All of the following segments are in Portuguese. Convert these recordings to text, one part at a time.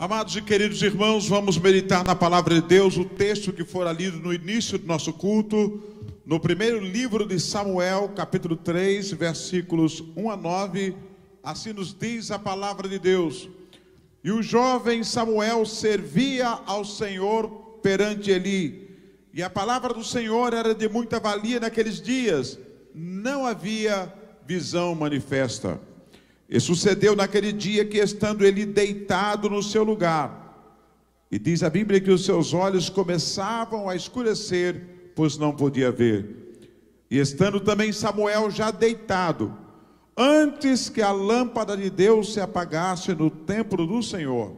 Amados e queridos irmãos, vamos meditar na palavra de Deus, o texto que fora lido no início do nosso culto, no primeiro livro de Samuel, capítulo 3, versículos 1 a 9. Assim nos diz a palavra de Deus. E o jovem Samuel servia ao Senhor perante Eli. E a palavra do Senhor era de muita valia naqueles dias, não havia visão manifesta. E sucedeu naquele dia que, estando ele deitado no seu lugar, e diz a Bíblia que os seus olhos começavam a escurecer, pois não podia ver. E estando também Samuel já deitado, antes que a lâmpada de Deus se apagasse no templo do Senhor,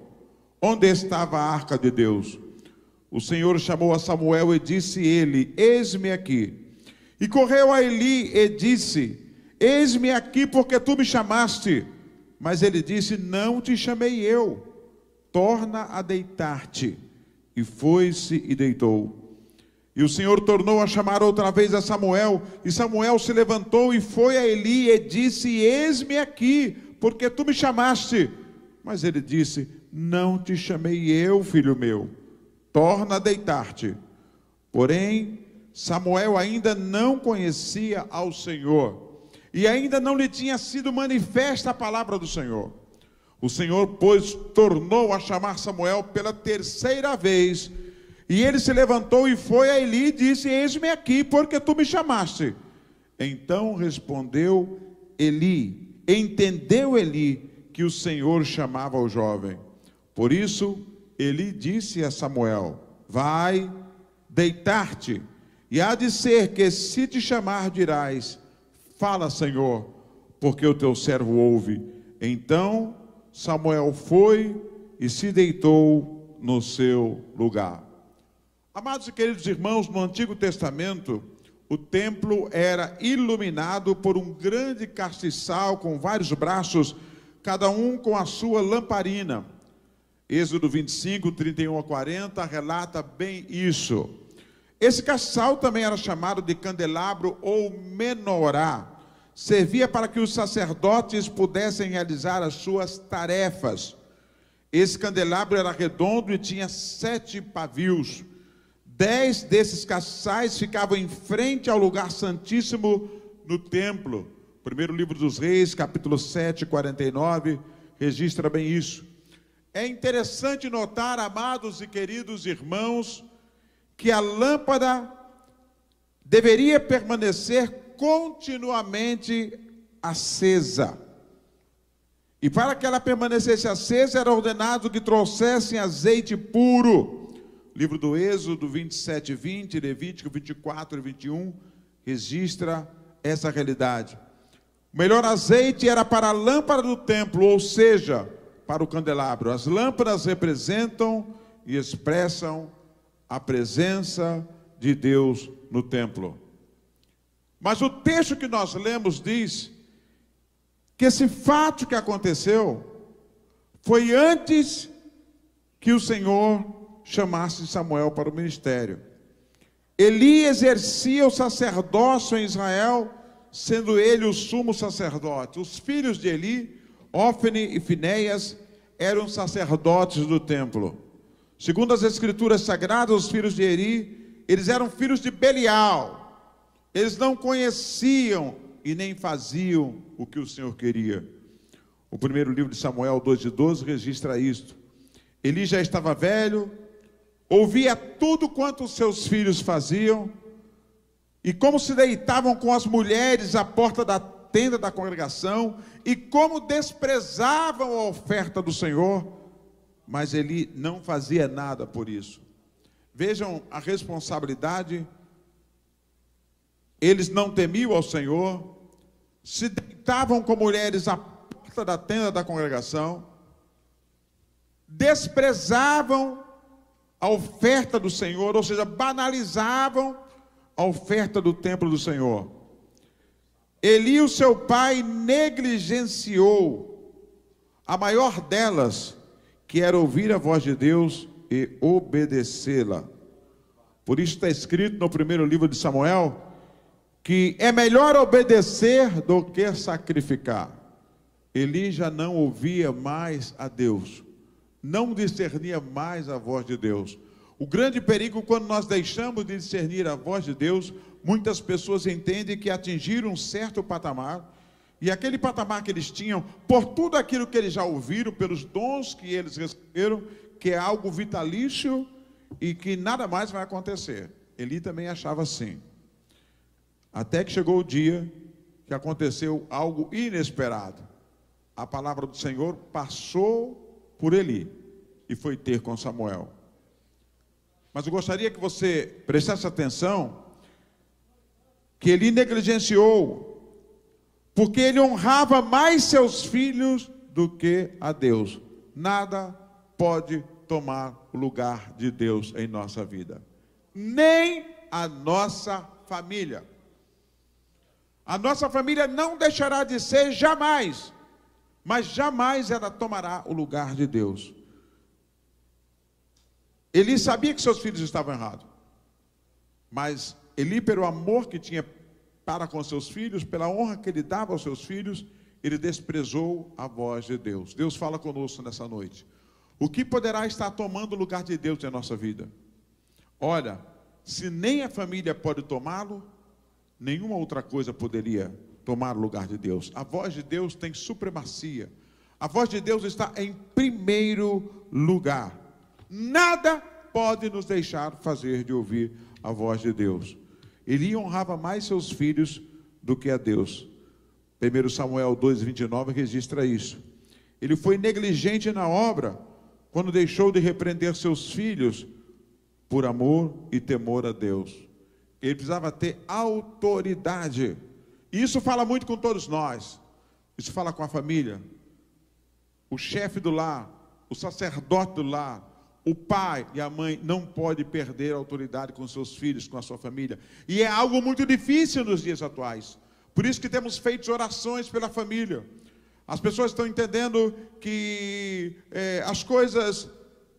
onde estava a arca de Deus, o Senhor chamou a Samuel e disse ele: Eis-me aqui. E correu a Eli e disse: Eis-me aqui porque tu me chamaste. Mas ele disse: Não te chamei eu. Torna a deitar-te. E foi-se e deitou. E o Senhor tornou a chamar outra vez a Samuel. E Samuel se levantou e foi a Eli e disse: Eis-me aqui, porque tu me chamaste. Mas ele disse: Não te chamei eu, filho meu. Torna a deitar-te. Porém, Samuel ainda não conhecia ao Senhor e ainda não lhe tinha sido manifesta a palavra do Senhor. O Senhor, pois, tornou a chamar Samuel pela terceira vez, e ele se levantou e foi a Eli e disse: Eis-me aqui, porque tu me chamaste. Então respondeu Eli, entendeu Eli que o Senhor chamava o jovem. Por isso, Eli disse a Samuel: Vai deitar-te, e há de ser que, se te chamar, dirás: Fala, Senhor, porque o teu servo ouve. Então Samuel foi e se deitou no seu lugar. Amados e queridos irmãos, no Antigo Testamento, o templo era iluminado por um grande castiçal com vários braços, cada um com a sua lamparina. Êxodo 25, 31 a 40 relata bem isso. Esse castiçal também era chamado de candelabro ou menorá, servia para que os sacerdotes pudessem realizar as suas tarefas. Esse candelabro era redondo e tinha sete pavios. Dez desses caçais ficavam em frente ao lugar santíssimo no templo. Primeiro livro dos Reis, capítulo 7, 49, registra bem isso. É interessante notar, amados e queridos irmãos, que a lâmpada deveria permanecer continuamente acesa. E para que ela permanecesse acesa, era ordenado que trouxessem azeite puro. Livro do Êxodo 27, 20, Levítico 24 e 21 registra essa realidade. O melhor azeite era para a lâmpada do templo, ou seja, para o candelabro. As lâmpadas representam e expressam a presença de Deus no templo. Mas o texto que nós lemos diz que esse fato que aconteceu foi antes que o Senhor chamasse Samuel para o ministério. Eli exercia o sacerdócio em Israel, sendo ele o sumo sacerdote. Os filhos de Eli, Ofne e Finéias, eram sacerdotes do templo. Segundo as escrituras sagradas, os filhos de Eli, eles eram filhos de Belial, eles não conheciam e nem faziam o que o Senhor queria. O primeiro livro de Samuel 2,12 registra isto. Eli já estava velho, ouvia tudo quanto os seus filhos faziam, e como se deitavam com as mulheres à porta da tenda da congregação, e como desprezavam a oferta do Senhor, mas Ele não fazia nada por isso. Vejam a responsabilidade eles não temiam ao Senhor, se deitavam com mulheres à porta da tenda da congregação, desprezavam a oferta do Senhor, ou seja, banalizavam a oferta do templo do Senhor. Eli, o seu pai, negligenciou a maior delas, que era ouvir a voz de Deus e obedecê-la. Por isso está escrito no primeiro livro de Samuel, que é melhor obedecer do que sacrificar. Eli já não ouvia mais a Deus, não discernia mais a voz de Deus. O grande perigo quando nós deixamos de discernir a voz de Deus, muitas pessoas entendem que atingiram um certo patamar, e aquele patamar que eles tinham, por tudo aquilo que eles já ouviram, pelos dons que eles receberam, que é algo vitalício e que nada mais vai acontecer. Eli também achava assim. Até que chegou o dia que aconteceu algo inesperado. A palavra do Senhor passou por ele e foi ter com Samuel. Mas eu gostaria que você prestasse atenção que ele negligenciou, porque ele honrava mais seus filhos do que a Deus. Nada pode tomar o lugar de Deus em nossa vida, nem a nossa família. A nossa família não deixará de ser jamais, mas jamais ela tomará o lugar de Deus. Eli sabia que seus filhos estavam errados, mas Eli, pelo amor que tinha para com seus filhos, pela honra que ele dava aos seus filhos, ele desprezou a voz de Deus. Deus fala conosco nessa noite. O que poderá estar tomando o lugar de Deus na nossa vida? Olha, se nem a família pode tomá-lo, Nenhuma outra coisa poderia tomar o lugar de Deus. A voz de Deus tem supremacia. A voz de Deus está em primeiro lugar. Nada pode nos deixar fazer de ouvir a voz de Deus. Ele honrava mais seus filhos do que a Deus. 1 Samuel 2,29 registra isso. Ele foi negligente na obra quando deixou de repreender seus filhos por amor e temor a Deus. Ele precisava ter autoridade. Isso fala muito com todos nós. Isso fala com a família. O chefe do lar, o sacerdote do lar, o pai e a mãe não pode perder a autoridade com seus filhos, com a sua família. E é algo muito difícil nos dias atuais. Por isso que temos feito orações pela família. As pessoas estão entendendo que é, as coisas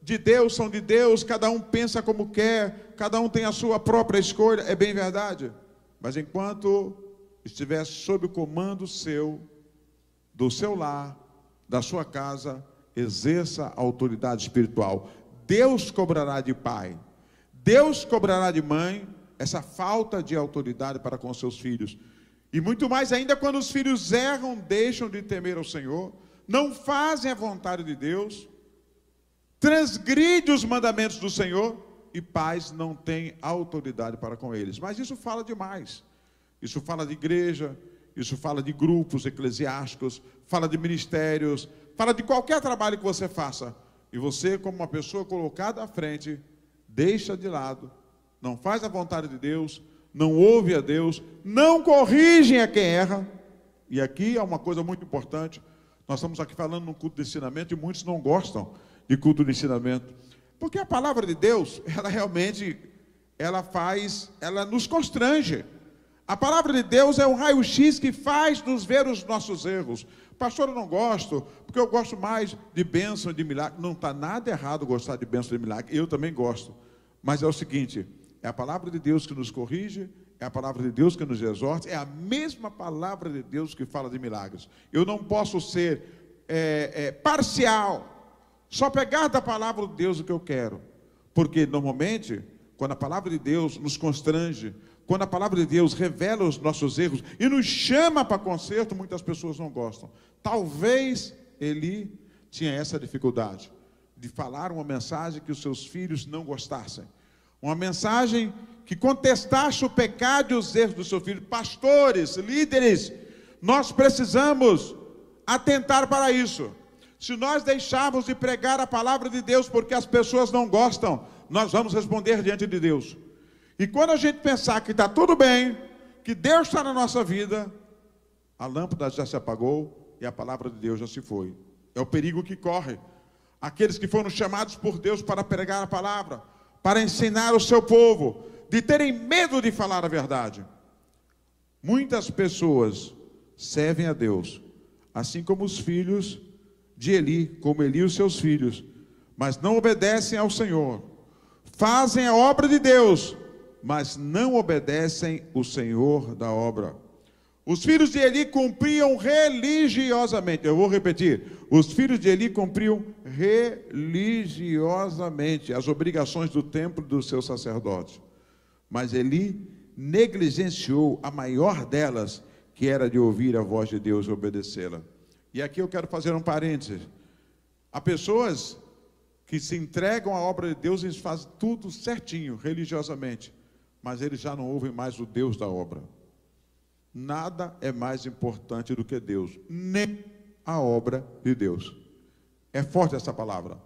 de Deus são de Deus, cada um pensa como quer, cada um tem a sua própria escolha, é bem verdade. Mas enquanto estiver sob o comando seu, do seu lar, da sua casa, exerça a autoridade espiritual. Deus cobrará de pai, Deus cobrará de mãe essa falta de autoridade para com seus filhos. E muito mais ainda quando os filhos erram, deixam de temer ao Senhor, não fazem a vontade de Deus, transgride os mandamentos do Senhor e paz não tem autoridade para com eles. Mas isso fala demais. Isso fala de igreja, isso fala de grupos eclesiásticos, fala de ministérios, fala de qualquer trabalho que você faça. E você, como uma pessoa colocada à frente, deixa de lado, não faz a vontade de Deus, não ouve a Deus, não corrige a quem erra. E aqui é uma coisa muito importante. Nós estamos aqui falando no culto de ensinamento e muitos não gostam e culto de ensinamento. Porque a palavra de Deus, ela realmente, ela faz, ela nos constrange. A palavra de Deus é um raio-x que faz nos ver os nossos erros. Pastor, eu não gosto, porque eu gosto mais de bênção e de milagre. Não está nada errado gostar de bênção e de milagre, eu também gosto. Mas é o seguinte: é a palavra de Deus que nos corrige, é a palavra de Deus que nos exorta, é a mesma palavra de Deus que fala de milagres. Eu não posso ser é, é, parcial só pegar da palavra de Deus o que eu quero. Porque normalmente, quando a palavra de Deus nos constrange, quando a palavra de Deus revela os nossos erros e nos chama para conserto, muitas pessoas não gostam. Talvez ele tinha essa dificuldade de falar uma mensagem que os seus filhos não gostassem. Uma mensagem que contestasse o pecado e os erros do seu filho. Pastores, líderes, nós precisamos atentar para isso. Se nós deixarmos de pregar a palavra de Deus porque as pessoas não gostam, nós vamos responder diante de Deus. E quando a gente pensar que está tudo bem, que Deus está na nossa vida, a lâmpada já se apagou e a palavra de Deus já se foi. É o perigo que corre. Aqueles que foram chamados por Deus para pregar a palavra, para ensinar o seu povo, de terem medo de falar a verdade. Muitas pessoas servem a Deus, assim como os filhos de Eli, como Eli e os seus filhos, mas não obedecem ao Senhor. Fazem a obra de Deus, mas não obedecem o Senhor da obra. Os filhos de Eli cumpriam religiosamente. Eu vou repetir. Os filhos de Eli cumpriam religiosamente as obrigações do templo do seu sacerdote. Mas Eli negligenciou a maior delas, que era de ouvir a voz de Deus e obedecê-la. E aqui eu quero fazer um parênteses. Há pessoas que se entregam à obra de Deus e fazem tudo certinho, religiosamente, mas eles já não ouvem mais o Deus da obra. Nada é mais importante do que Deus, nem a obra de Deus. É forte essa palavra.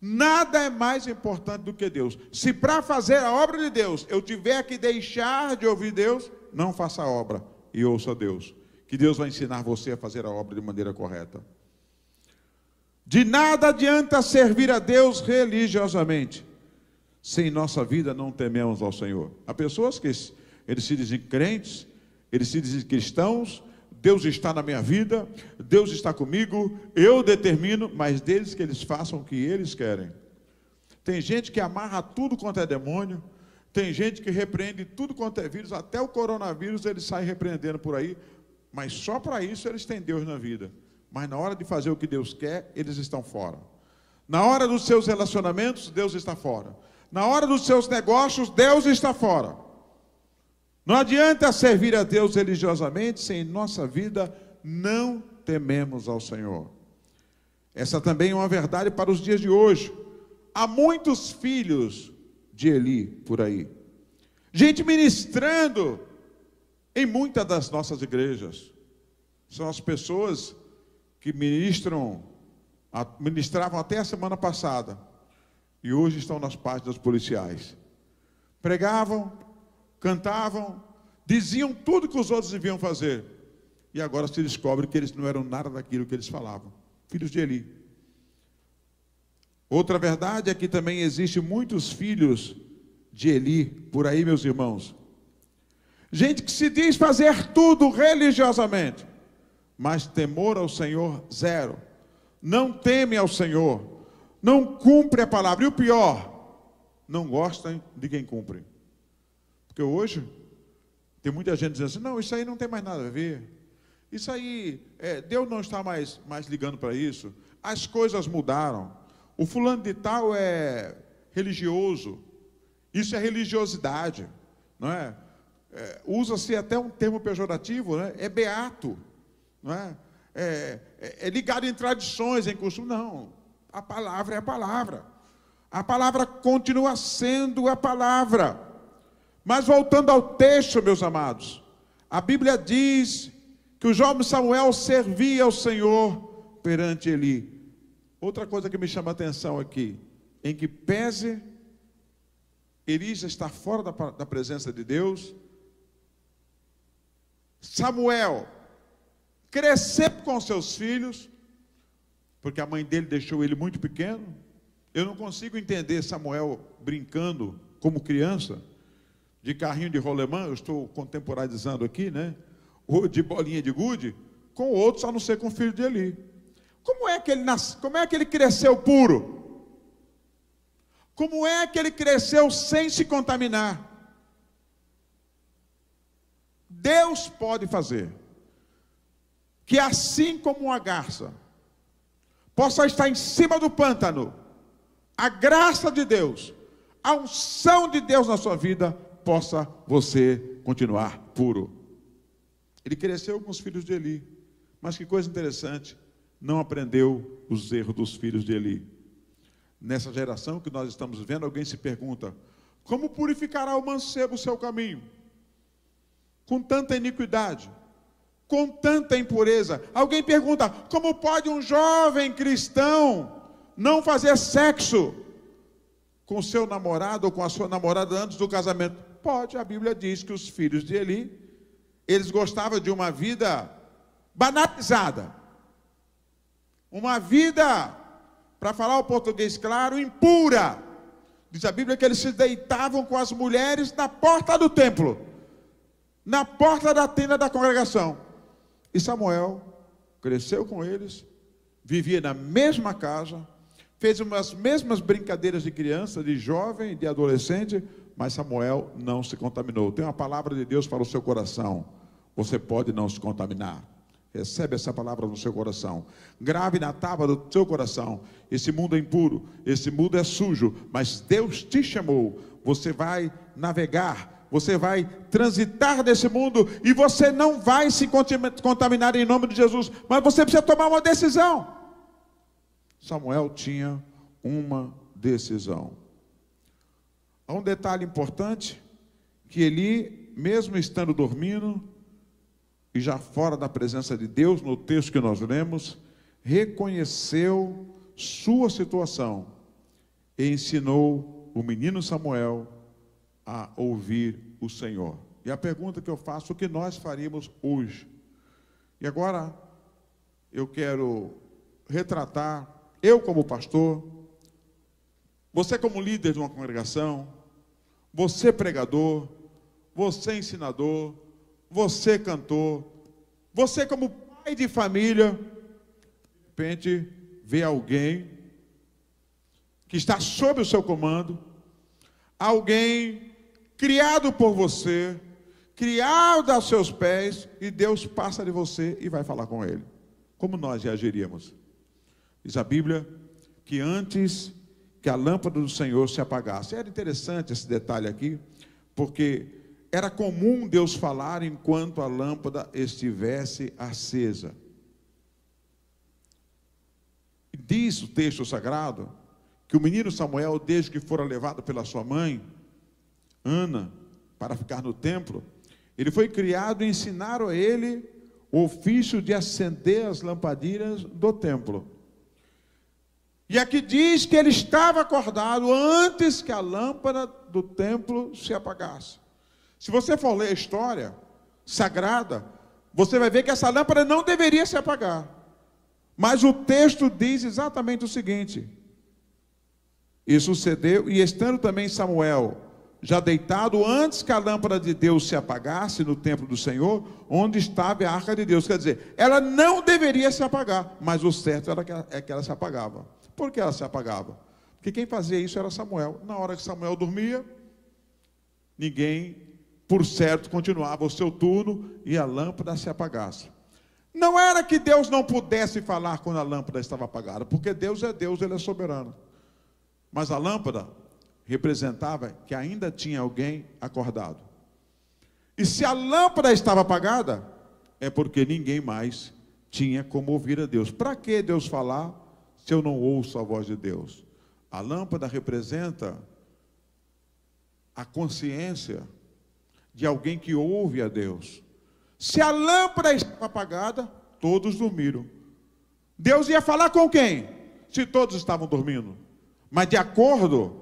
Nada é mais importante do que Deus. Se para fazer a obra de Deus eu tiver que deixar de ouvir Deus, não faça a obra e ouça Deus que Deus vai ensinar você a fazer a obra de maneira correta. De nada adianta servir a Deus religiosamente, se em nossa vida não tememos ao Senhor. Há pessoas que eles se dizem crentes, eles se dizem cristãos, Deus está na minha vida, Deus está comigo, eu determino, mas deles que eles façam o que eles querem. Tem gente que amarra tudo quanto é demônio, tem gente que repreende tudo quanto é vírus, até o coronavírus ele sai repreendendo por aí, mas só para isso eles têm Deus na vida. Mas na hora de fazer o que Deus quer, eles estão fora. Na hora dos seus relacionamentos, Deus está fora. Na hora dos seus negócios, Deus está fora. Não adianta servir a Deus religiosamente se em nossa vida não tememos ao Senhor. Essa também é uma verdade para os dias de hoje. Há muitos filhos de Eli por aí. Gente ministrando em muitas das nossas igrejas, são as pessoas que ministram, ministravam até a semana passada, e hoje estão nas páginas policiais. Pregavam, cantavam, diziam tudo que os outros deviam fazer, e agora se descobre que eles não eram nada daquilo que eles falavam. Filhos de Eli. Outra verdade é que também existe muitos filhos de Eli por aí, meus irmãos, Gente que se diz fazer tudo religiosamente, mas temor ao Senhor, zero. Não teme ao Senhor, não cumpre a palavra. E o pior, não gosta de quem cumpre. Porque hoje, tem muita gente dizendo assim: não, isso aí não tem mais nada a ver. Isso aí, é, Deus não está mais, mais ligando para isso. As coisas mudaram. O fulano de tal é religioso. Isso é religiosidade, não é? é, usa-se até um termo pejorativo, né? é beato, não é? É, é, é ligado em tradições, em costume, não. A palavra é a palavra. A palavra continua sendo a palavra. Mas voltando ao texto, meus amados, a Bíblia diz que o jovem Samuel servia ao Senhor perante Eli. Outra coisa que me chama a atenção aqui, em que pese Elias estar fora da, da presença de Deus, Samuel crescer com seus filhos, porque a mãe dele deixou ele muito pequeno. Eu não consigo entender Samuel brincando como criança, de carrinho de rolemã, eu estou contemporaneizando aqui, né? Ou de bolinha de gude, com outros, a não ser com o filho de Eli. Como é que ele nasce, como é que ele cresceu puro? Como é que ele cresceu sem se contaminar? Deus pode fazer que, assim como uma garça possa estar em cima do pântano, a graça de Deus, a unção de Deus na sua vida, possa você continuar puro. Ele cresceu com os filhos de Eli, mas que coisa interessante, não aprendeu os erros dos filhos de Eli. Nessa geração que nós estamos vendo, alguém se pergunta: como purificará o mancebo o seu caminho? com tanta iniquidade, com tanta impureza. Alguém pergunta: como pode um jovem cristão não fazer sexo com seu namorado ou com a sua namorada antes do casamento? Pode, a Bíblia diz que os filhos de Eli, eles gostavam de uma vida banalizada, uma vida, para falar o português claro, impura. Diz a Bíblia que eles se deitavam com as mulheres na porta do templo na porta da tenda da congregação. E Samuel cresceu com eles, vivia na mesma casa, fez as mesmas brincadeiras de criança, de jovem, de adolescente, mas Samuel não se contaminou. Tem uma palavra de Deus para o seu coração. Você pode não se contaminar. Recebe essa palavra no seu coração. Grave na tábua do seu coração. Esse mundo é impuro, esse mundo é sujo, mas Deus te chamou. Você vai navegar você vai transitar desse mundo e você não vai se contaminar em nome de Jesus, mas você precisa tomar uma decisão. Samuel tinha uma decisão. Há um detalhe importante que ele, mesmo estando dormindo e já fora da presença de Deus, no texto que nós lemos, reconheceu sua situação e ensinou o menino Samuel a ouvir o Senhor. E a pergunta que eu faço, o que nós faríamos hoje? E agora eu quero retratar, eu como pastor, você como líder de uma congregação, você pregador, você ensinador, você cantor, você como pai de família, de repente vê alguém que está sob o seu comando, alguém criado por você, criado aos seus pés, e Deus passa de você e vai falar com ele. Como nós reagiríamos? Diz a Bíblia que antes que a lâmpada do Senhor se apagasse. Era interessante esse detalhe aqui, porque era comum Deus falar enquanto a lâmpada estivesse acesa. Diz o texto sagrado que o menino Samuel, desde que fora levado pela sua mãe, Ana para ficar no templo, ele foi criado e ensinaram a ele o ofício de acender as lampadinhas do templo. E aqui diz que ele estava acordado antes que a lâmpada do templo se apagasse. Se você for ler a história sagrada, você vai ver que essa lâmpada não deveria se apagar. Mas o texto diz exatamente o seguinte: E sucedeu, e estando também Samuel já deitado, antes que a lâmpada de Deus se apagasse no templo do Senhor, onde estava a arca de Deus. Quer dizer, ela não deveria se apagar, mas o certo era que ela, é que ela se apagava. Por que ela se apagava? Porque quem fazia isso era Samuel. Na hora que Samuel dormia, ninguém, por certo, continuava o seu turno e a lâmpada se apagasse. Não era que Deus não pudesse falar quando a lâmpada estava apagada, porque Deus é Deus, Ele é soberano. Mas a lâmpada representava que ainda tinha alguém acordado. E se a lâmpada estava apagada, é porque ninguém mais tinha como ouvir a Deus. Para que Deus falar se eu não ouço a voz de Deus? A lâmpada representa a consciência de alguém que ouve a Deus. Se a lâmpada estava apagada, todos dormiram. Deus ia falar com quem? Se todos estavam dormindo. Mas de acordo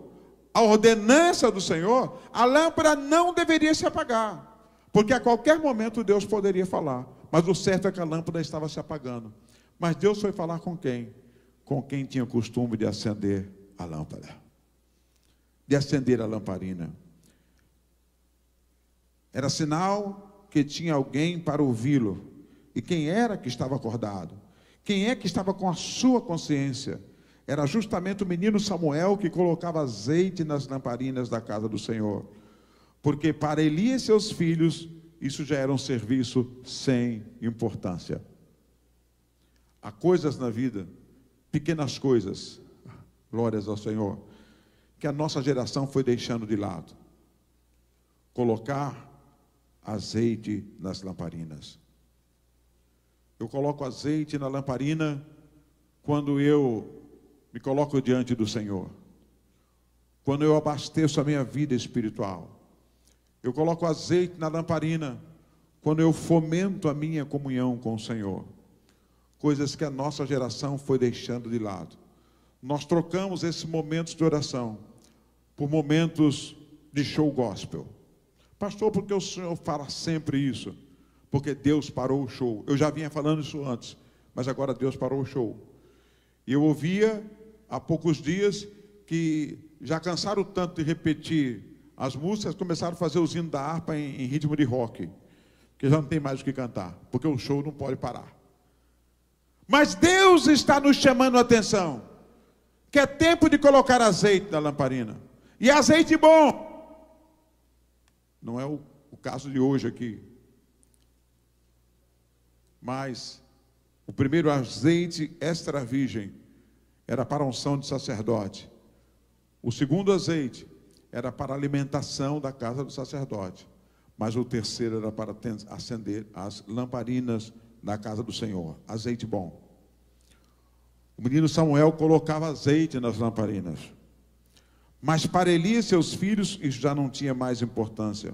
a ordenança do Senhor, a lâmpada não deveria se apagar, porque a qualquer momento Deus poderia falar, mas o certo é que a lâmpada estava se apagando. Mas Deus foi falar com quem? Com quem tinha o costume de acender a lâmpada, de acender a lamparina. Era sinal que tinha alguém para ouvi-lo. E quem era que estava acordado? Quem é que estava com a sua consciência? Era justamente o menino Samuel que colocava azeite nas lamparinas da casa do Senhor. Porque para Eli e seus filhos, isso já era um serviço sem importância. Há coisas na vida, pequenas coisas, glórias ao Senhor, que a nossa geração foi deixando de lado. Colocar azeite nas lamparinas. Eu coloco azeite na lamparina quando eu me coloco diante do Senhor, quando eu abasteço a minha vida espiritual, eu coloco azeite na lamparina, quando eu fomento a minha comunhão com o Senhor, coisas que a nossa geração foi deixando de lado. Nós trocamos esses momentos de oração por momentos de show gospel. Pastor, porque o Senhor fala sempre isso? Porque Deus parou o show. Eu já vinha falando isso antes, mas agora Deus parou o show. E Eu ouvia há poucos dias que já cansaram tanto de repetir as músicas, começaram a fazer o zinho da harpa em, em ritmo de rock, que já não tem mais o que cantar, porque o show não pode parar. Mas Deus está nos chamando a atenção, que é tempo de colocar azeite na lamparina. E azeite bom. Não é o, o caso de hoje aqui. Mas o primeiro azeite extra virgem era para unção de sacerdote. O segundo azeite era para alimentação da casa do sacerdote. Mas o terceiro era para acender as lamparinas da casa do Senhor. Azeite bom. O menino Samuel colocava azeite nas lamparinas. Mas para Eli e seus filhos isso já não tinha mais importância.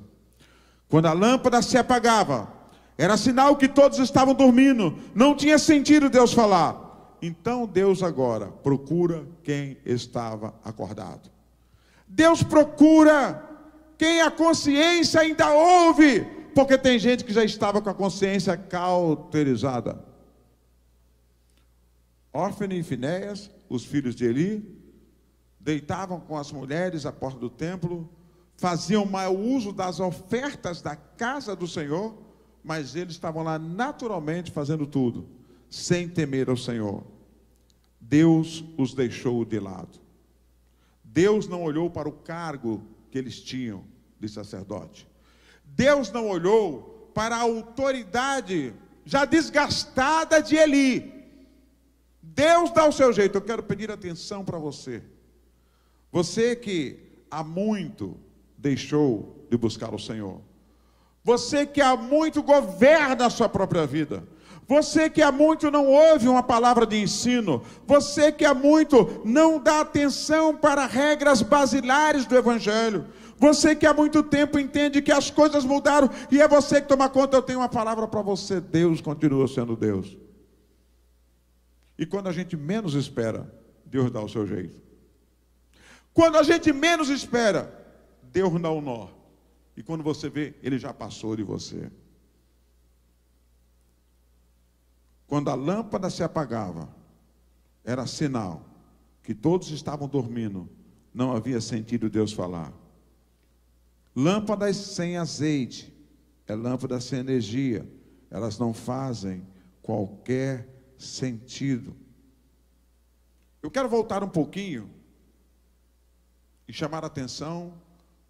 Quando a lâmpada se apagava, era sinal que todos estavam dormindo, não tinha sentido Deus falar. Então Deus agora procura quem estava acordado. Deus procura quem a consciência ainda ouve, porque tem gente que já estava com a consciência cauterizada. Orfane e Finéias, os filhos de Eli, deitavam com as mulheres à porta do templo, faziam mau uso das ofertas da casa do Senhor, mas eles estavam lá naturalmente fazendo tudo sem temer ao Senhor. Deus os deixou de lado. Deus não olhou para o cargo que eles tinham de sacerdote. Deus não olhou para a autoridade já desgastada de Eli. Deus dá o seu jeito. Eu quero pedir atenção para você. Você que há muito deixou de buscar o Senhor. Você que há muito governa a sua própria vida. Você que há muito não ouve uma palavra de ensino, você que há muito não dá atenção para regras basilares do Evangelho, você que há muito tempo entende que as coisas mudaram e é você que toma conta, eu tenho uma palavra para você: Deus continua sendo Deus. E quando a gente menos espera, Deus dá o seu jeito. Quando a gente menos espera, Deus dá o nó. E quando você vê, ele já passou de você. Quando a lâmpada se apagava, era sinal que todos estavam dormindo, não havia sentido Deus falar. Lâmpadas sem azeite, é lâmpada sem energia, elas não fazem qualquer sentido. Eu quero voltar um pouquinho e chamar a atenção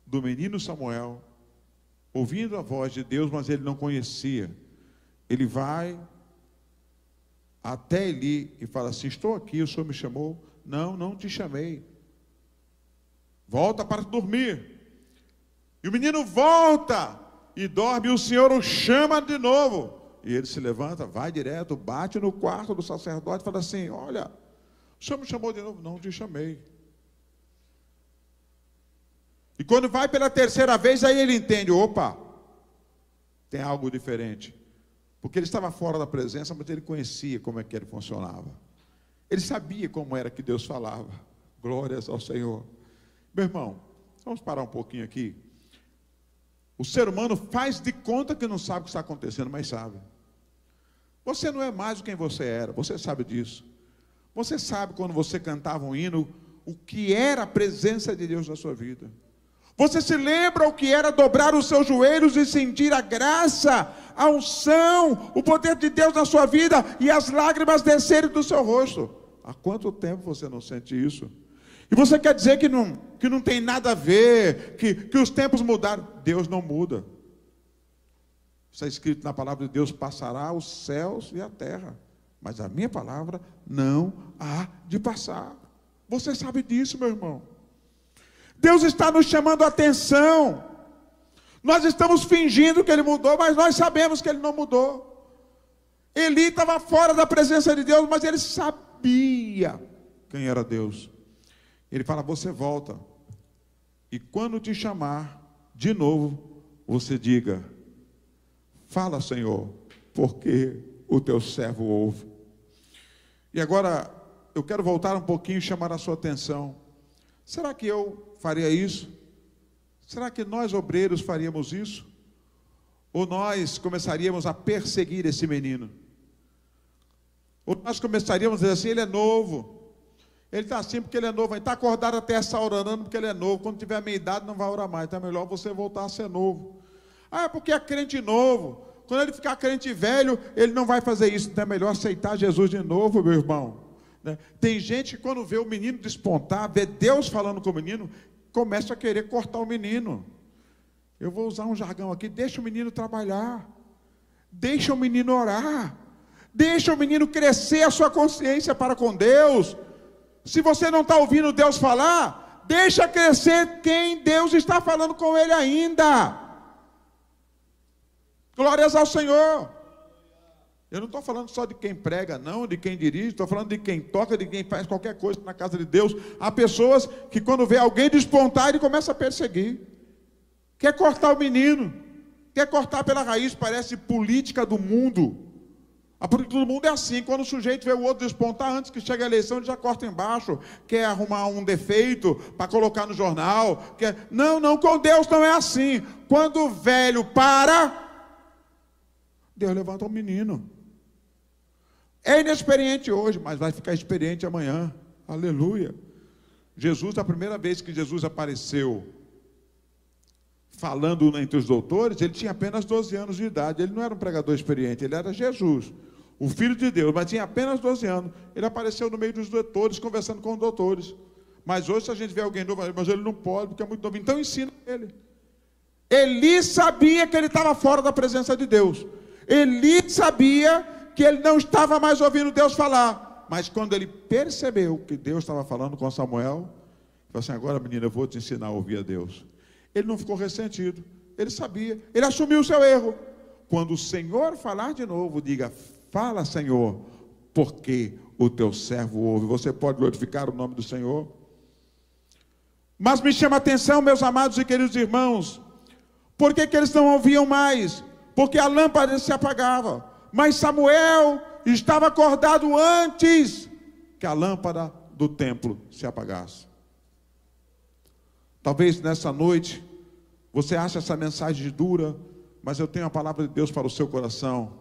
do menino Samuel, ouvindo a voz de Deus, mas ele não conhecia. Ele vai até Eli e fala assim: Estou aqui, o senhor me chamou. Não, não te chamei. Volta para dormir. E o menino volta e dorme, e o senhor o chama de novo. E ele se levanta, vai direto, bate no quarto do sacerdote e fala assim: Olha, o senhor me chamou de novo? Não te chamei. E quando vai pela terceira vez, aí ele entende: opa, tem algo diferente. Porque ele estava fora da presença, mas ele conhecia como é que ele funcionava. Ele sabia como era que Deus falava. Glórias ao Senhor. Meu irmão, vamos parar um pouquinho aqui. O ser humano faz de conta que não sabe o que está acontecendo, mas sabe. Você não é mais o quem você era, você sabe disso. Você sabe quando você cantava um hino, o que era a presença de Deus na sua vida. Você se lembra o que era dobrar os seus joelhos e sentir a graça, a unção, o poder de Deus na sua vida e as lágrimas descerem do seu rosto? Há quanto tempo você não sente isso? E você quer dizer que não, que não tem nada a ver, que, que os tempos mudaram? Deus não muda. Está escrito na palavra de Deus: passará os céus e a terra, mas a minha palavra não há de passar. Você sabe disso, meu irmão. Deus está nos chamando a atenção. Nós estamos fingindo que ele mudou, mas nós sabemos que ele não mudou. Eli estava fora da presença de Deus, mas ele sabia quem era Deus. Ele fala: Você volta, e quando te chamar de novo, você diga: Fala, Senhor, porque o teu servo ouve. E agora eu quero voltar um pouquinho e chamar a sua atenção Será que eu faria isso? Será que nós, obreiros, faríamos isso? Ou nós começaríamos a perseguir esse menino? Ou nós começaríamos a dizer assim: ele é novo. Ele está assim porque ele é novo. Ele está acordado até essa hora orando porque ele é novo. Quando tiver a meia idade, não vai orar mais. Então é melhor você voltar a ser novo. Ah, é porque é crente novo. Quando ele ficar crente velho, ele não vai fazer isso. Então é melhor aceitar Jesus de novo, meu irmão. Né? Tem gente que, quando vê o menino despontar, vê Deus falando com o menino, começa a querer cortar o menino. Eu vou usar um jargão aqui: deixa o menino trabalhar, deixa o menino orar, deixa o menino crescer a sua consciência para com Deus. Se você não está ouvindo Deus falar, deixa crescer quem Deus está falando com ele ainda. Glórias ao Senhor. Eu não estou falando só de quem prega, não, de quem dirige, estou falando de quem toca, de quem faz qualquer coisa na casa de Deus. Há pessoas que, quando vê alguém despontar, ele começa a perseguir. Quer cortar o menino, quer cortar pela raiz, parece política do mundo. A política do mundo é assim, quando o sujeito vê o outro despontar, antes que chegue a eleição, ele já corta embaixo, quer arrumar um defeito para colocar no jornal. Quer... Não, não, com Deus não é assim. Quando o velho para, Deus levanta o menino. É inexperiente hoje, mas vai ficar experiente amanhã. Aleluia. Jesus, a primeira vez que Jesus apareceu falando entre os doutores, ele tinha apenas 12 anos de idade. Ele não era um pregador experiente, ele era Jesus, o Filho de Deus, mas tinha apenas 12 anos. Ele apareceu no meio dos doutores, conversando com os doutores. Mas hoje, se a gente vê alguém novo, mas ele não pode, porque é muito novo. Então ensina ele. Eli sabia que ele estava fora da presença de Deus. Eli sabia que ele não estava mais ouvindo Deus falar. Mas quando ele percebeu que Deus estava falando com Samuel, ele falou assim: agora, menina, eu vou te ensinar a ouvir a Deus. Ele não ficou ressentido, ele sabia, ele assumiu o seu erro. Quando o Senhor falar de novo, diga: Fala, Senhor, porque o teu servo ouve. Você pode glorificar o nome do Senhor. Mas me chama a atenção, meus amados e queridos irmãos, por que, que eles não ouviam mais? Porque a lâmpada se apagava. Mas Samuel estava acordado antes que a lâmpada do templo se apagasse. Talvez nessa noite você ache essa mensagem dura, mas eu tenho a palavra de Deus para o seu coração.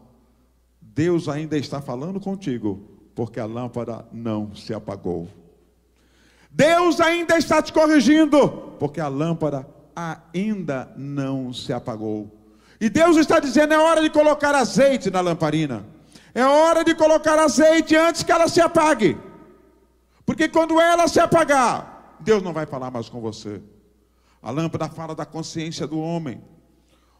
Deus ainda está falando contigo, porque a lâmpada não se apagou. Deus ainda está te corrigindo, porque a lâmpada ainda não se apagou. E Deus está dizendo: é hora de colocar azeite na lamparina. É hora de colocar azeite antes que ela se apague. Porque quando ela se apagar, Deus não vai falar mais com você. A lâmpada fala da consciência do homem.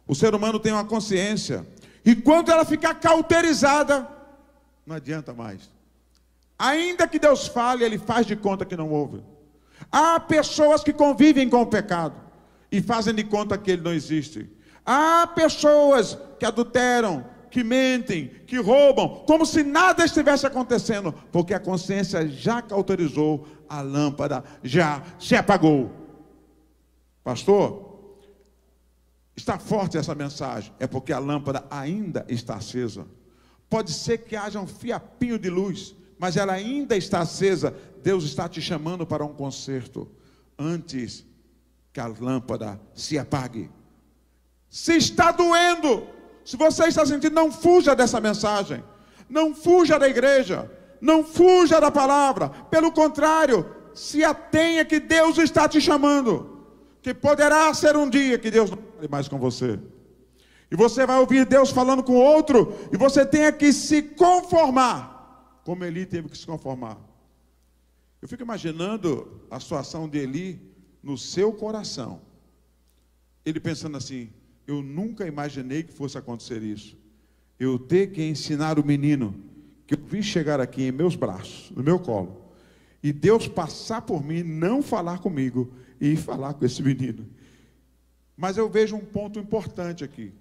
O ser humano tem uma consciência. E quando ela ficar cauterizada, não adianta mais. Ainda que Deus fale, ele faz de conta que não ouve. Há pessoas que convivem com o pecado e fazem de conta que ele não existe. Há pessoas que adulteram, que mentem, que roubam, como se nada estivesse acontecendo, porque a consciência já cauterizou, a lâmpada já se apagou. Pastor, está forte essa mensagem, é porque a lâmpada ainda está acesa. Pode ser que haja um fiapinho de luz, mas ela ainda está acesa. Deus está te chamando para um concerto antes que a lâmpada se apague. Se está doendo, se você está sentindo, não fuja dessa mensagem. Não fuja da igreja. Não fuja da palavra. Pelo contrário, se atenha que Deus está te chamando. Que poderá ser um dia que Deus não fale mais com você. E você vai ouvir Deus falando com outro. E você tenha que se conformar. Como Eli teve que se conformar. Eu fico imaginando a situação de Eli no seu coração. Ele pensando assim: eu nunca imaginei que fosse acontecer isso. Eu ter que ensinar o menino que eu vi chegar aqui em meus braços, no meu colo, e Deus passar por mim, não falar comigo e falar com esse menino. Mas eu vejo um ponto importante aqui.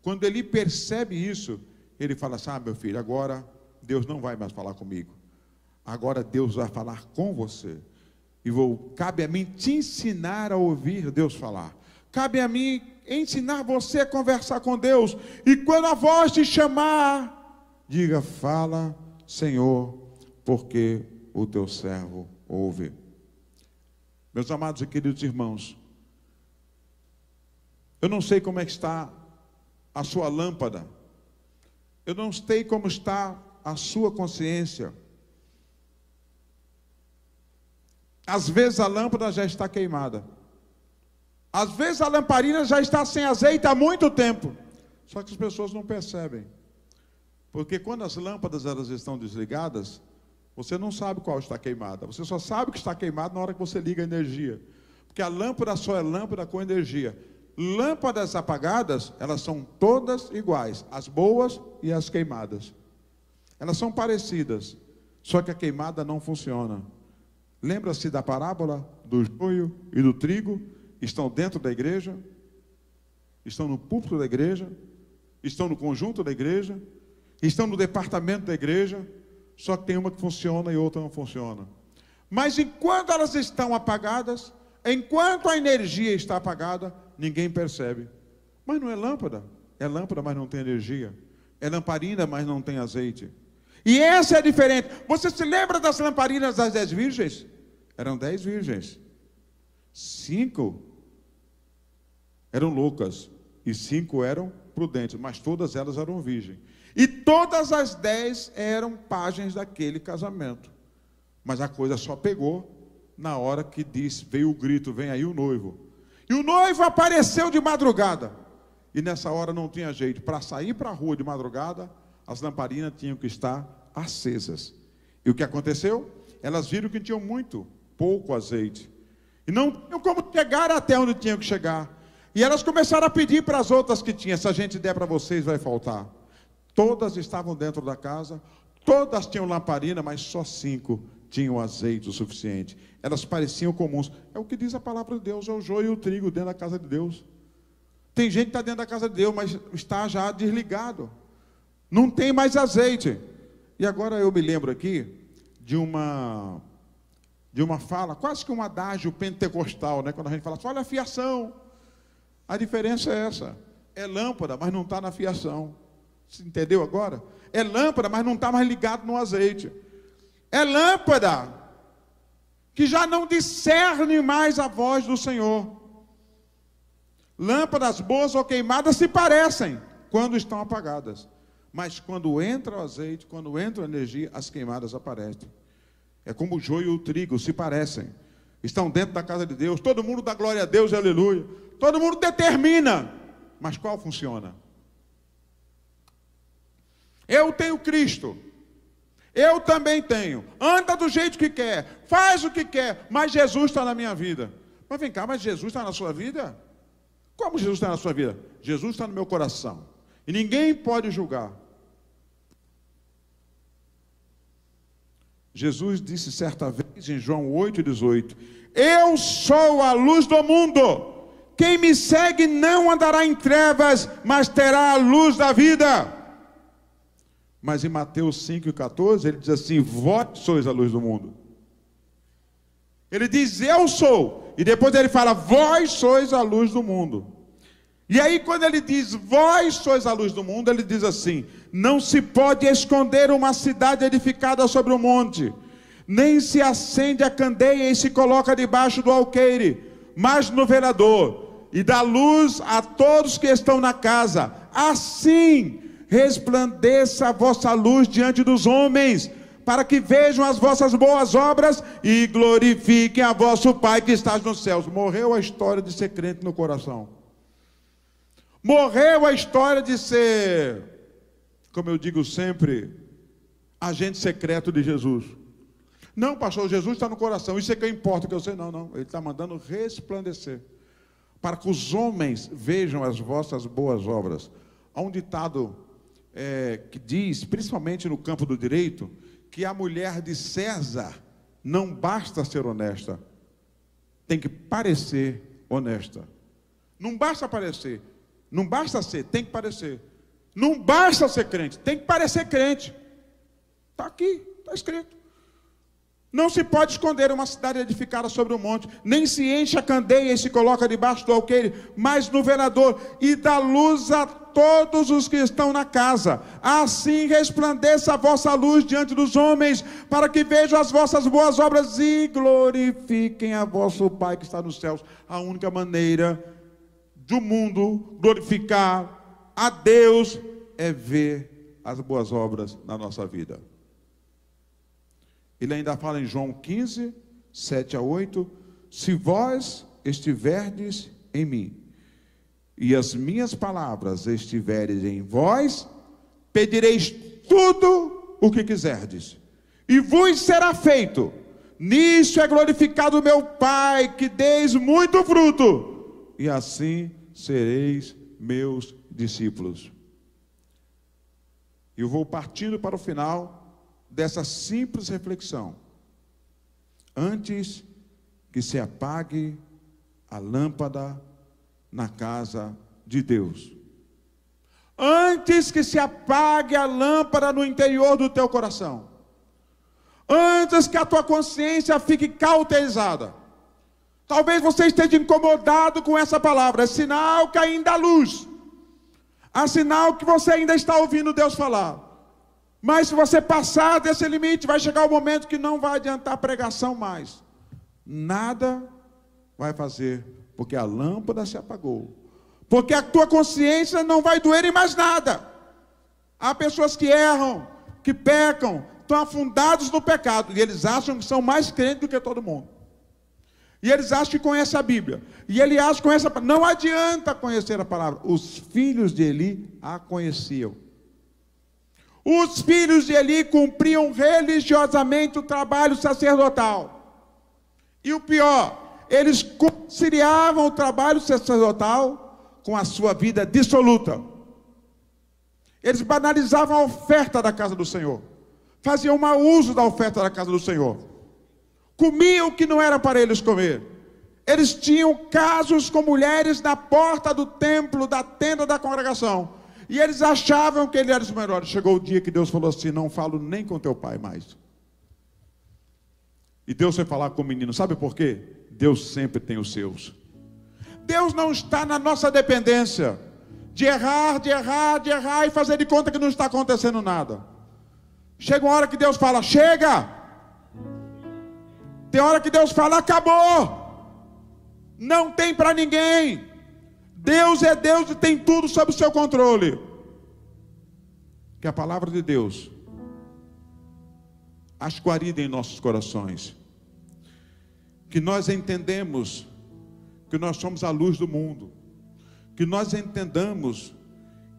Quando ele percebe isso, ele fala assim: ah, meu filho, agora Deus não vai mais falar comigo. Agora Deus vai falar com você. E vou, cabe a mim te ensinar a ouvir Deus falar. Cabe a mim ensinar você a conversar com Deus. E quando a voz te chamar, diga: Fala, Senhor, porque o teu servo ouve. Meus amados e queridos irmãos, eu não sei como é que está a sua lâmpada, eu não sei como está a sua consciência. Às vezes a lâmpada já está queimada. Às vezes a lamparina já está sem azeite há muito tempo, só que as pessoas não percebem. Porque quando as lâmpadas elas estão desligadas, você não sabe qual está queimada. Você só sabe que está queimada na hora que você liga a energia. Porque a lâmpada só é lâmpada com energia. Lâmpadas apagadas, elas são todas iguais, as boas e as queimadas. Elas são parecidas, só que a queimada não funciona. Lembra-se da parábola do joio e do trigo? estão dentro da igreja, estão no púlpito da igreja, estão no conjunto da igreja, estão no departamento da igreja, só que tem uma que funciona e outra não funciona. Mas enquanto elas estão apagadas, enquanto a energia está apagada, ninguém percebe. Mas não é lâmpada, é lâmpada, mas não tem energia. É lamparina, mas não tem azeite. E essa é diferente. Você se lembra das lamparinas das dez virgens? Eram dez virgens. Cinco eram loucas e cinco eram prudentes, mas todas elas eram virgens. E todas as dez eram páginas daquele casamento. Mas a coisa só pegou na hora que disse, veio o grito, vem aí o noivo. E o noivo apareceu de madrugada. E nessa hora não tinha jeito. Para sair para a rua de madrugada, as lamparinas tinham que estar acesas. E o que aconteceu? Elas viram que tinham muito pouco azeite. E não tinham como chegar até onde tinham que chegar. E elas começaram a pedir para as outras que tinham. se a gente der para vocês, vai faltar. Todas estavam dentro da casa, todas tinham lamparina, mas só cinco tinham azeite o suficiente. Elas pareciam comuns. É o que diz a palavra de Deus: é o joio e o trigo dentro da casa de Deus. Tem gente que está dentro da casa de Deus, mas está já desligado. Não tem mais azeite. E agora eu me lembro aqui de uma de uma fala, quase que um adágio pentecostal, né? quando a gente fala assim, olha a fiação, a diferença é essa. É lâmpada, mas não está na fiação. Você entendeu agora? É lâmpada, mas não está mais ligado no azeite. É lâmpada que já não discerne mais a voz do Senhor. Lâmpadas boas ou queimadas se parecem quando estão apagadas. Mas quando entra o azeite, quando entra a energia, as queimadas aparecem. É como o joio e o trigo se parecem estão dentro da casa de Deus, todo mundo dá glória a Deus, aleluia. Todo mundo determina, mas qual funciona? Eu tenho Cristo. Eu também tenho. Anda do jeito que quer, faz o que quer, mas Jesus está na minha vida. Mas vem cá, mas Jesus está na sua vida? Como Jesus está na sua vida? Jesus está no meu coração. E ninguém pode julgar. Jesus disse certa vez em João 8,18: Eu sou a luz do mundo. Quem me segue não andará em trevas, mas terá a luz da vida. Mas em Mateus 5,14, ele diz assim: Vós sois a luz do mundo. Ele diz: Eu sou. E depois ele fala: Vós sois a luz do mundo. E aí, quando ele diz, vós sois a luz do mundo, ele diz assim: não se pode esconder uma cidade edificada sobre um monte, nem se acende a candeia e se coloca debaixo do alqueire, mas no velador, e dá luz a todos que estão na casa. Assim resplandeça a vossa luz diante dos homens, para que vejam as vossas boas obras e glorifiquem a vosso Pai que está nos céus. Morreu a história de ser crente no coração. Morreu a história de ser, como eu digo sempre, agente secreto de Jesus. Não, pastor, Jesus está no coração, isso é que importa, que eu sei, não, não. Ele está mandando resplandecer, para que os homens vejam as vossas boas obras. Há um ditado é, que diz, principalmente no campo do direito, que a mulher de César não basta ser honesta, tem que parecer honesta. Não basta parecer, não basta ser, tem que parecer. Não basta ser crente, tem que parecer crente. Está aqui, está escrito. Não se pode esconder uma cidade edificada sobre um monte, nem se enche a candeia e se coloca debaixo do alqueire, mas no velador, e dá luz a todos os que estão na casa. Assim resplandeça a vossa luz diante dos homens, para que vejam as vossas boas obras e glorifiquem a vosso Pai que está nos céus. A única maneira do mundo, glorificar a Deus é ver as boas obras na nossa vida. Ele ainda fala em João 15, 7 a 8: Se vós estiverdes em mim, e as minhas palavras estiverem em vós, pedireis tudo o que quiserdes, e vos será feito. Nisto é glorificado meu Pai, que deis muito fruto, e assim sereis meus discípulos. Eu vou partindo para o final dessa simples reflexão. Antes que se apague a lâmpada na casa de Deus. Antes que se apague a lâmpada no interior do teu coração. Antes que a tua consciência fique cauterizada Talvez você esteja incomodado com essa palavra, é sinal que ainda há luz, É sinal que você ainda está ouvindo Deus falar. Mas se você passar desse limite, vai chegar o um momento que não vai adiantar pregação mais. Nada vai fazer, porque a lâmpada se apagou. Porque a tua consciência não vai doer em mais nada. Há pessoas que erram, que pecam, estão afundados no pecado, e eles acham que são mais crentes do que todo mundo. E eles acham que conhecem a Bíblia. E ele acha que conhece a palavra. Não adianta conhecer a palavra. Os filhos de Eli a conheciam. Os filhos de Eli cumpriam religiosamente o trabalho sacerdotal. E o pior, eles conciliavam o trabalho sacerdotal com a sua vida dissoluta. Eles banalizavam a oferta da casa do Senhor. Faziam mau uso da oferta da casa do Senhor comiam o que não era para eles comer. Eles tinham casos com mulheres na porta do templo, da tenda da congregação. E eles achavam que ele era os melhores. Chegou o dia que Deus falou assim: Não falo nem com teu pai mais. E Deus foi falar com o menino, sabe por quê? Deus sempre tem os seus. Deus não está na nossa dependência de errar, de errar, de errar e fazer de conta que não está acontecendo nada. Chega uma hora que Deus fala: Chega! Tem hora que Deus fala: acabou, não tem para ninguém. Deus é Deus e tem tudo sob o seu controle. Que a palavra de Deus asquarida em nossos corações. Que nós entendemos que nós somos a luz do mundo. Que nós entendamos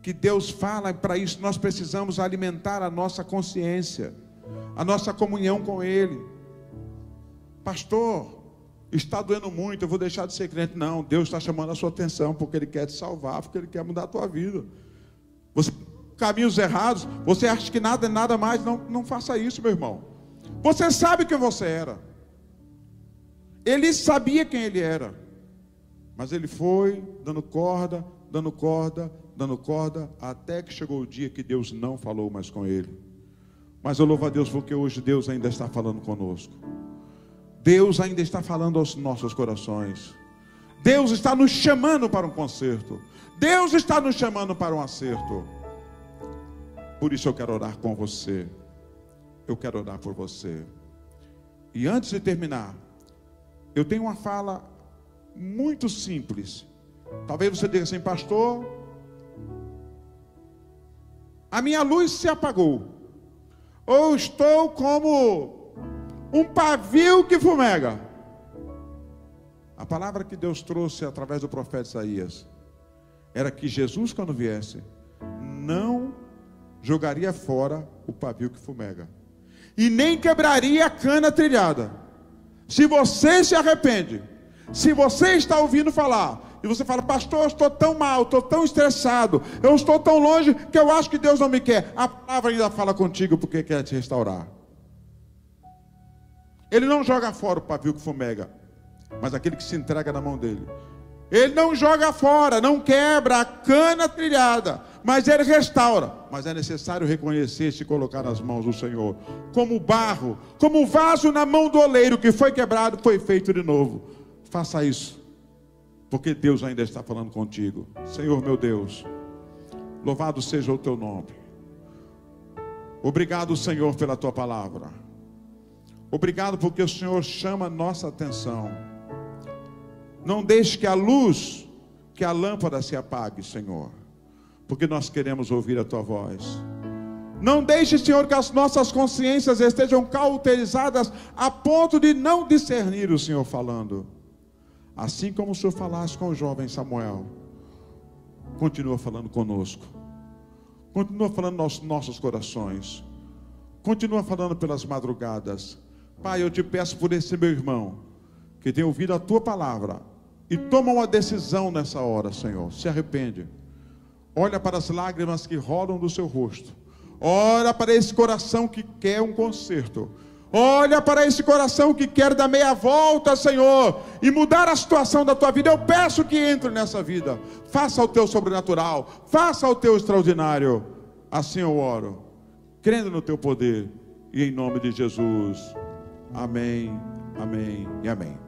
que Deus fala e para isso nós precisamos alimentar a nossa consciência, a nossa comunhão com Ele pastor, está doendo muito, eu vou deixar de ser crente. Não, Deus está chamando a sua atenção, porque Ele quer te salvar, porque Ele quer mudar a tua vida. Você, caminhos errados, você acha que nada é nada mais, não, não faça isso, meu irmão. Você sabe quem você era. Ele sabia quem ele era. Mas ele foi dando corda, dando corda, dando corda, até que chegou o dia que Deus não falou mais com ele. Mas eu louvo a Deus porque hoje Deus ainda está falando conosco. Deus ainda está falando aos nossos corações. Deus está nos chamando para um concerto. Deus está nos chamando para um acerto. Por isso eu quero orar com você. Eu quero orar por você. E antes de terminar, eu tenho uma fala muito simples. Talvez você diga assim, pastor, a minha luz se apagou. Ou estou como um pavio que fumega. A palavra que Deus trouxe através do profeta Isaías era que Jesus, quando viesse, não jogaria fora o pavio que fumega, e nem quebraria a cana trilhada. Se você se arrepende, se você está ouvindo falar, e você fala, pastor, eu estou tão mal, estou tão estressado, eu estou tão longe que eu acho que Deus não me quer. A palavra ainda fala contigo porque quer te restaurar. Ele não joga fora o pavio que fumega, mas aquele que se entrega na mão dele. Ele não joga fora, não quebra a cana trilhada, mas ele restaura. Mas é necessário reconhecer e se colocar nas mãos do Senhor, como barro, como vaso na mão do oleiro que foi quebrado, foi feito de novo. Faça isso, porque Deus ainda está falando contigo. Senhor meu Deus, louvado seja o teu nome. Obrigado, Senhor, pela tua palavra. Obrigado porque o Senhor chama nossa atenção. Não deixe que a luz, que a lâmpada se apague, Senhor, porque nós queremos ouvir a tua voz. Não deixe, Senhor, que as nossas consciências estejam cauterizadas a ponto de não discernir o Senhor falando. Assim como o Senhor falasse com o jovem Samuel, continua falando conosco, continua falando nos nossos corações, continua falando pelas madrugadas Pai, eu te peço por esse meu irmão que tem ouvido a tua palavra e toma uma decisão nessa hora, Senhor. Se arrepende. Olha para as lágrimas que rolam do seu rosto. Olha para esse coração que quer um conserto. Olha para esse coração que quer dar meia volta, Senhor, e mudar a situação da tua vida. Eu peço que entre nessa vida. Faça o teu sobrenatural, faça o teu extraordinário. Assim eu oro, crendo no teu poder e em nome de Jesus. Amém, amém e amém.